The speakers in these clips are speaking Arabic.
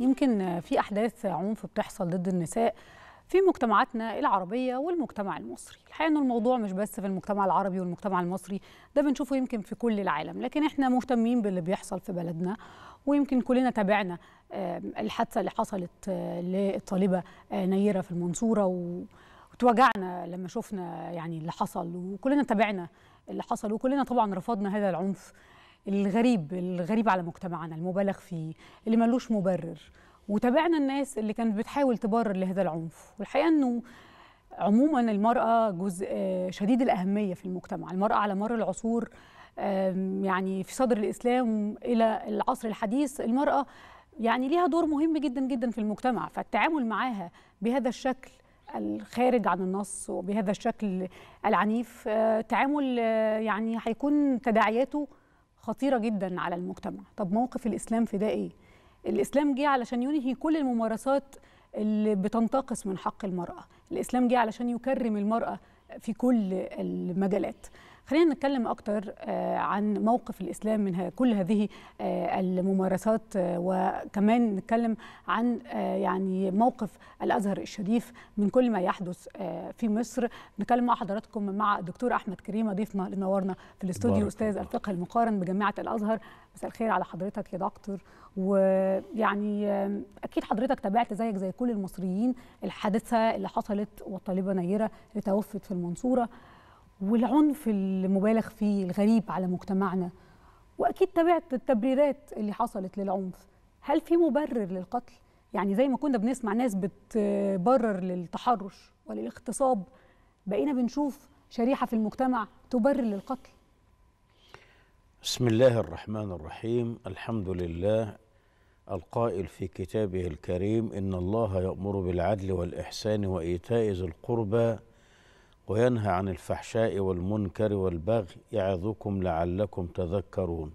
يمكن في أحداث عنف بتحصل ضد النساء في مجتمعاتنا العربية والمجتمع المصري الحقيقة أنه الموضوع مش بس في المجتمع العربي والمجتمع المصري ده بنشوفه يمكن في كل العالم لكن إحنا مهتمين باللي بيحصل في بلدنا ويمكن كلنا تابعنا آه، الحادثة اللي حصلت آه، للطالبة آه، نيرة في المنصورة وتوجعنا لما شفنا يعني اللي حصل وكلنا تابعنا اللي حصل وكلنا طبعا رفضنا هذا العنف الغريب الغريب على مجتمعنا المبالغ فيه اللي ملوش مبرر وتابعنا الناس اللي كانت بتحاول تبرر لهذا العنف والحقيقه انه عموما المراه جزء آه، شديد الاهميه في المجتمع المراه على مر العصور يعني في صدر الاسلام الى العصر الحديث المراه يعني ليها دور مهم جدا جدا في المجتمع فالتعامل معاها بهذا الشكل الخارج عن النص وبهذا الشكل العنيف آه، تعامل آه، يعني هيكون تداعياته خطيره جدا على المجتمع طب موقف الاسلام في ده ايه الاسلام جه علشان ينهي كل الممارسات اللي بتنتقص من حق المراه الاسلام جه علشان يكرم المراه في كل المجالات خلينا نتكلم أكتر آه، عن موقف الإسلام من كل هذه آه، الممارسات آه، وكمان نتكلم عن يعني موقف الأزهر الشريف من كل ما يحدث في مصر نتكلم مع حضراتكم مع الدكتور أحمد كريم ضيفنا اللي نورنا في الاستوديو أستاذ الفقه المقارن بجامعة الأزهر مساء الخير على حضرتك يا دكتور ويعني اكيد حضرتك تابعت زيك زي كل المصريين الحادثه اللي حصلت والطالبه نيره اللي توفت في المنصوره والعنف المبالغ فيه الغريب على مجتمعنا واكيد تابعت التبريرات اللي حصلت للعنف هل في مبرر للقتل يعني زي ما كنا بنسمع ناس بتبرر للتحرش وللاغتصاب بقينا بنشوف شريحه في المجتمع تبرر للقتل بسم الله الرحمن الرحيم الحمد لله القائل في كتابه الكريم ان الله يامر بالعدل والاحسان وايتاء ذي القربى وينهى عن الفحشاء والمنكر والبغي يعظكم لعلكم تذكرون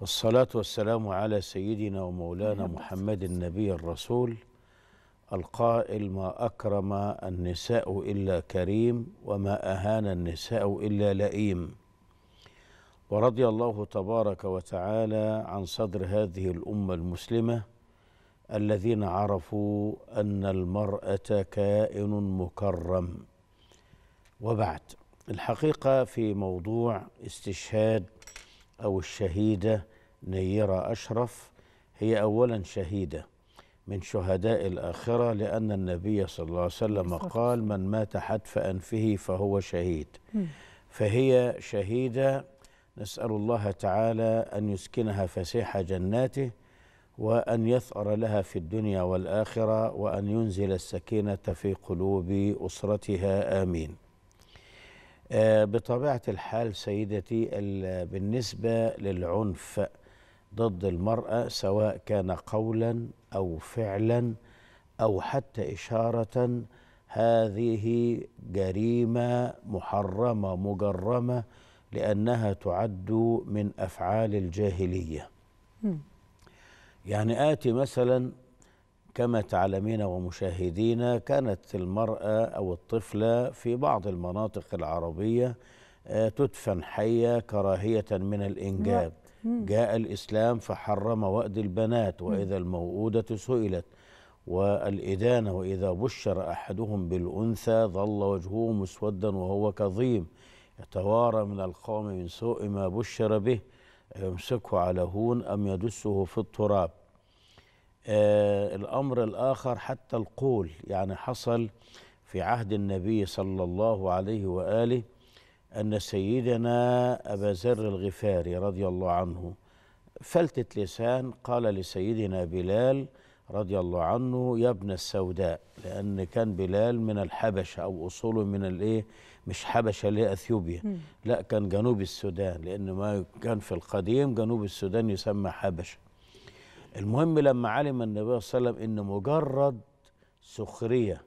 والصلاة والسلام على سيدنا ومولانا محمد النبي الرسول القائل ما أكرم النساء إلا كريم وما أهان النساء إلا لئيم ورضي الله تبارك وتعالى عن صدر هذه الأمة المسلمة الذين عرفوا أن المرأة كائن مكرم وبعد الحقيقه في موضوع استشهاد او الشهيده نيره اشرف هي اولا شهيده من شهداء الاخره لان النبي صلى الله عليه وسلم قال من مات حتف انفه فهو شهيد فهي شهيده نسال الله تعالى ان يسكنها فسيح جناته وان يثار لها في الدنيا والاخره وان ينزل السكينه في قلوب اسرتها امين آه، بطبيعة الحال سيدتي بالنسبة للعنف ضد المرأة سواء كان قولا أو فعلا أو حتى إشارة هذه جريمة محرمة مجرمة لأنها تعد من أفعال الجاهلية يعني آتي مثلا كما تعلمين ومشاهدين كانت المرأة أو الطفلة في بعض المناطق العربية آه، تدفن حية كراهية من الإنجاب جاء الإسلام فحرم وأد البنات وإذا الموؤودة سئلت والإدانة وإذا بشر أحدهم بالأنثى ظل وجهه مسودا وهو كظيم يتوارى من القوم من سوء ما بشر به يمسكه على هون أم يدسه في التراب آه الأمر الآخر حتى القول يعني حصل في عهد النبي صلى الله عليه وآله أن سيدنا أبا ذر الغفاري رضي الله عنه فلتت لسان قال لسيدنا بلال رضي الله عنه يا ابن السوداء لأن كان بلال من الحبشة أو أصوله من الإيه مش حبشة اللي أثيوبيا لا كان جنوب السودان لأن ما كان في القديم جنوب السودان يسمى حبشة المهم لما علم النبي صلى الله عليه وسلم ان مجرد سخريه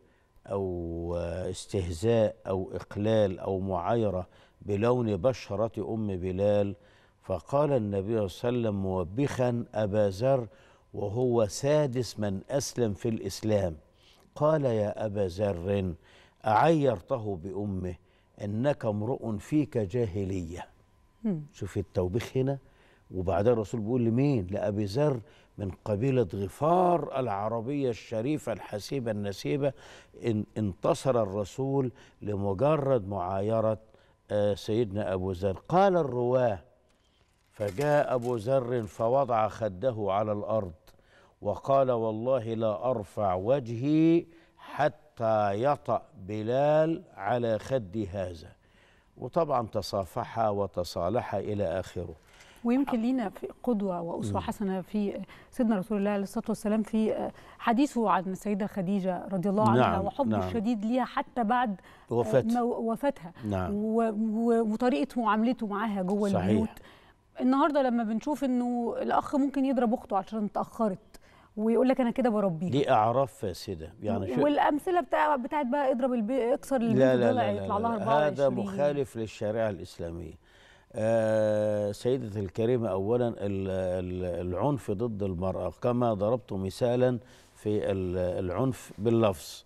او استهزاء او اقلال او معايره بلون بشره ام بلال فقال النبي صلى الله عليه وسلم موبخا ابا ذر وهو سادس من اسلم في الاسلام قال يا ابا ذر اعيرته بامه انك امرؤ فيك جاهليه شوف التوبيخ هنا وبعدها الرسول بيقول لمين لأبي ذر من قبيلة غفار العربية الشريفة الحسيبة النسيبة إن انتصر الرسول لمجرد معايرة آه، سيدنا أبو ذر قال الرواه فجاء أبو ذر فوضع خده على الأرض وقال والله لا أرفع وجهي حتى يطأ بلال على خدي هذا وطبعا تصافحا وتصالحا إلى آخره ويمكن لينا قدوه واسوه حسنه في سيدنا رسول الله عليه الصلاه والسلام في حديثه عن السيده خديجه رضي الله عنها نعم وحبه نعم الشديد ليها حتى بعد وفاتها وفاتها نعم وطريقه معاملته معاها جوه صحيح. البيوت النهارده لما بنشوف انه الاخ ممكن يضرب اخته عشان اتاخرت ويقول لك انا كده بربيها دي اعراف فاسده يعني شو والامثله بتاع بتاعت بقى اضرب البي اكسر البيت لا لا لا, لا, لا, لا لا, لا, لا هذا مخالف للشريعه الاسلاميه آه، سيدتي الكريمة أولا العنف ضد المرأة كما ضربت مثالا في العنف باللفظ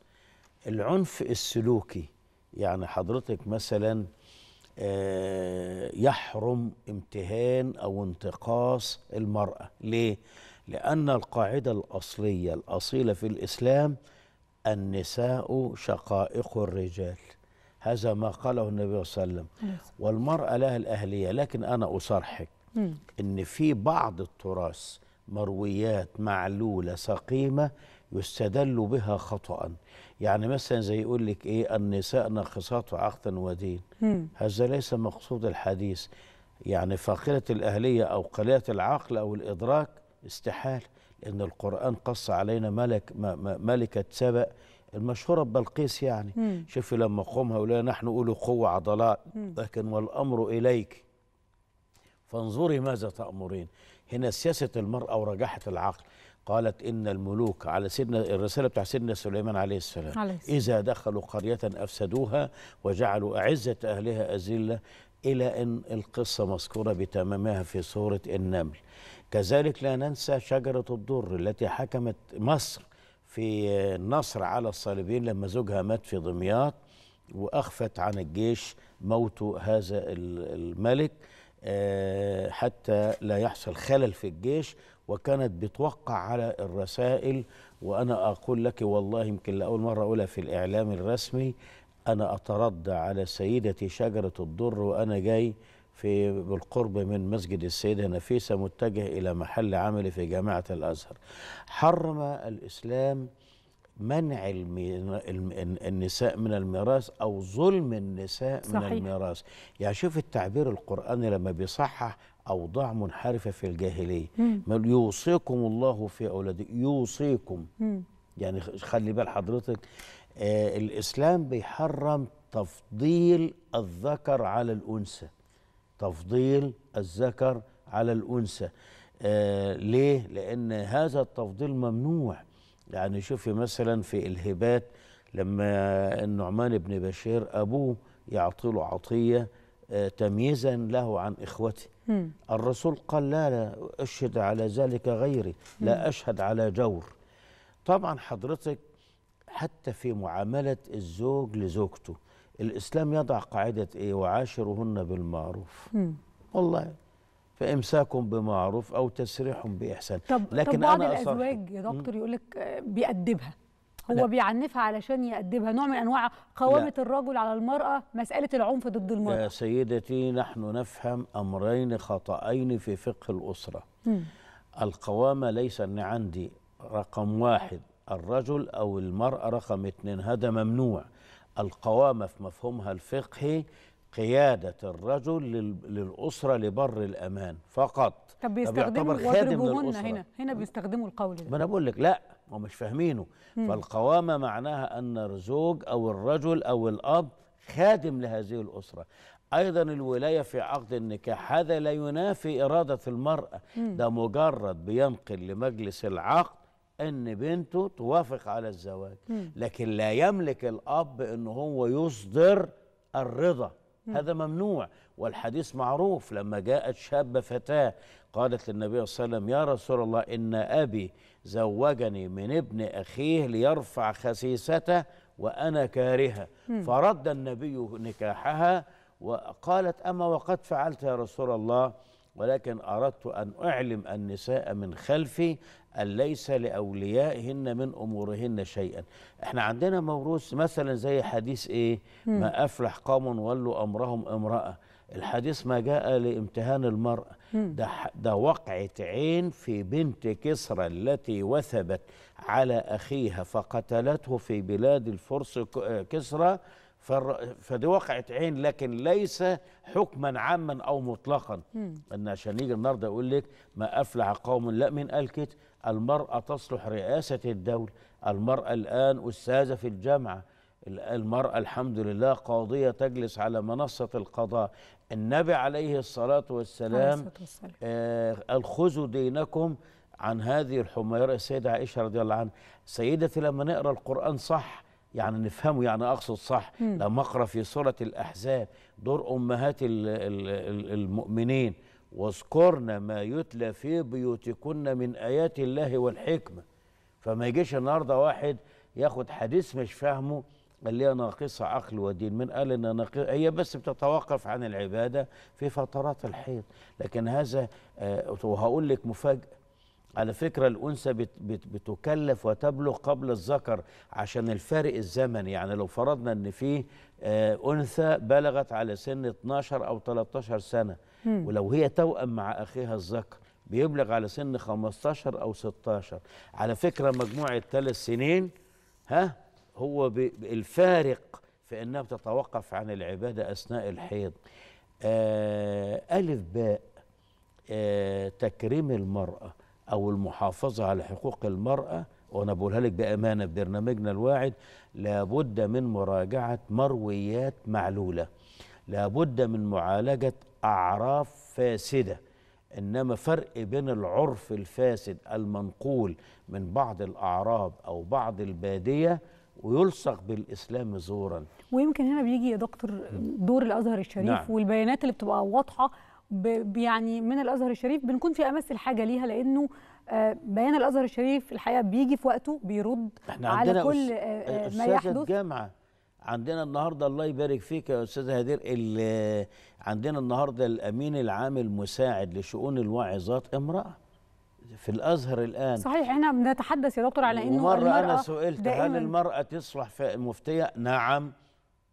العنف السلوكي يعني حضرتك مثلا آه، يحرم امتهان أو انتقاص المرأة ليه؟ لأن القاعدة الأصلية الأصيلة في الإسلام النساء شقائق الرجال هذا ما قاله النبي صلى الله عليه وسلم والمرأة لها الأهلية لكن أنا أصرحك إن في بعض التراث مرويات معلولة سقيمة يستدل بها خطأ يعني مثلا زي يقول لك إيه النساء ناقصات عقدا ودين هذا ليس مقصود الحديث يعني فاقلة الأهلية أو قليلة العقل أو الإدراك استحالة لأن القرآن قص علينا ملك ملكة سبأ المشهورة ببلقيس يعني مم. شوف لما قوم هؤلاء نحن أولو قوة عضلات مم. لكن والأمر إليك فانظري ماذا تأمرين هنا سياسة المرأة ورجاحة العقل قالت إن الملوك على سيدنا الرسالة بتاع سيدنا سليمان عليه السلام عليه. إذا دخلوا قرية أفسدوها وجعلوا أعزة أهلها أذلة إلى أن القصة مذكورة بتمامها في سورة النمل كذلك لا ننسى شجرة الدر التي حكمت مصر في النصر على الصليبين لما زوجها مات في دمياط وأخفت عن الجيش موت هذا الملك آه، حتى لا يحصل خلل في الجيش وكانت بتوقع على الرسائل وأنا أقول لك والله يمكن لأول مرة أقولها في الإعلام الرسمي أنا أتردى على سيدتي شجرة الضر وأنا جاي في بالقرب من مسجد السيدة نفيسة متجه إلى محل عمل في جامعة الأزهر حرم الإسلام منع النساء من الميراث أو ظلم النساء صحيح. من الميراث يعني شوف التعبير القرآني لما بيصحح أوضاع منحرفة في الجاهلية يوصيكم الله في أولادكم يوصيكم مم. يعني خلي بال حضرتك آه الإسلام بيحرم تفضيل الذكر على الأنثى تفضيل الذكر على الأنثى آه ليه؟ لأن هذا التفضيل ممنوع يعني شوفي مثلا في الهبات لما النعمان بن بشير أبوه يعطيله عطية آه تمييزا له عن إخوته م. الرسول قال لا لا أشهد على ذلك غيري لا أشهد على جور طبعا حضرتك حتى في معاملة الزوج لزوجته الإسلام يضع قاعدة إيه وعاشرهن بالمعروف م. والله فامساكم بمعروف او تسريح باحسان طب لكن طب بعض أنا الازواج يا دكتور يقول لك بيأدبها هو لا. بيعنفها علشان يأدبها نوع من انواع قوامه الرجل على المراه مساله العنف ضد المراه يا سيدتي نحن نفهم امرين خطأين في فقه الاسره م. القوامه ليس ان عندي رقم واحد الرجل او المراه رقم اثنين هذا ممنوع القوامة في مفهومها الفقهي قيادة الرجل للأسرة لبر الأمان فقط طب بيستخدموا خادم هنا هنا بيستخدموا القول ده ما أنا بقول لك لا هم مش فاهمينه فالقوامة معناها أن الزوج أو الرجل أو الأب خادم لهذه الأسرة أيضا الولاية في عقد النكاح هذا لا ينافي إرادة المرأة ده مجرد بينقل لمجلس العقد ان بنته توافق على الزواج لكن لا يملك الاب ان هو يصدر الرضا هذا ممنوع والحديث معروف لما جاءت شابه فتاه قالت للنبي صلى الله عليه وسلم يا رسول الله ان ابي زوجني من ابن اخيه ليرفع خسيسته وانا كارهه فرد النبي نكاحها وقالت اما وقد فعلت يا رسول الله ولكن أردت أن أعلم النساء من خلفي أن ليس لأوليائهن من أمورهن شيئا احنا عندنا موروث مثلا زي حديث إيه ما أفلح قوم ولوا أمرهم امرأة الحديث ما جاء لامتهان المرأة ده, ده وقعة عين في بنت كسرى التي وثبت على أخيها فقتلته في بلاد الفرس كسرى فدي وقعت عين لكن ليس حكما عاما او مطلقا مم. ان عشان يجي النهارده يقول لك ما افلح قوم لا من قال كده المراه تصلح رئاسه الدوله المراه الان استاذه في الجامعه المرأة الحمد لله قاضية تجلس على منصة القضاء النبي عليه الصلاة والسلام آه الخذوا دينكم عن هذه الحميرة السيدة عائشة رضي الله عنها سيدتي لما نقرأ القرآن صح يعني نفهمه يعني اقصد صح مم. لما اقرا في سوره الاحزاب دور امهات المؤمنين واذكرن ما يتلى في بيوتكن من ايات الله والحكمه فما يجيش النهارده واحد ياخد حديث مش فاهمه اللي هي ناقصه عقل ودين من قال ان ناقصه هي بس بتتوقف عن العباده في فترات الحيض لكن هذا آه، وهقول لك مفاجاه على فكرة الأنثى بت بت بتكلف وتبلغ قبل الذكر عشان الفارق الزمني يعني لو فرضنا أن في آه، أنثى بلغت على سن 12 أو 13 سنة ولو هي توأم مع أخيها الذكر بيبلغ على سن 15 أو 16 على فكرة مجموعة ثلاث سنين ها هو الفارق في أنها بتتوقف عن العبادة أثناء الحيض آه ألف باء آه تكريم المرأة او المحافظه على حقوق المراه وانا بقولها لك بامانه في برنامجنا الواعد لابد من مراجعه مرويات معلوله لابد من معالجه اعراف فاسده انما فرق بين العرف الفاسد المنقول من بعض الاعراب او بعض الباديه ويلصق بالاسلام زورا ويمكن هنا بيجي يا دكتور دور الازهر الشريف نعم. والبيانات اللي بتبقى واضحه يعني من الازهر الشريف بنكون في امس الحاجه ليها لانه آه، بيان الازهر الشريف الحقيقه بيجي في وقته بيرد احنا عندنا على كل آه، آه، ما يحدث الجامعه عندنا النهارده الله يبارك فيك يا استاذه هدير عندنا النهارده الامين العام المساعد لشؤون الواعظات امراه في الازهر الان صحيح احنا بنتحدث يا دكتور على انه المراه انا سئلت هل المراه تصلح في مفتيه نعم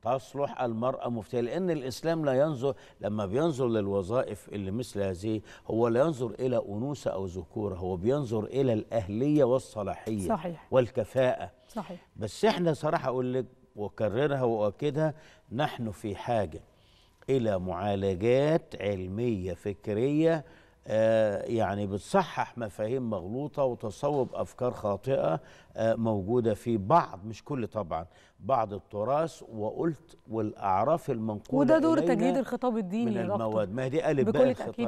تصلح المرأة مفتية لأن الإسلام لا ينظر لما بينظر للوظائف اللي مثل هذه هو لا ينظر إلى أنوثة أو ذكورة هو بينظر إلى الأهلية والصلاحية صحيح. والكفاءة صحيح. بس إحنا صراحة أقول لك وأكررها وأؤكدها نحن في حاجة إلى معالجات علمية فكرية آه، يعني بتصحح مفاهيم مغلوطة وتصوب أفكار خاطئة آه، موجودة في بعض مش كل طبعا بعض التراث وقلت والأعراف المنقولة وده دور تجديد الخطاب الديني من المواد ما دي قالب بقى الخطاب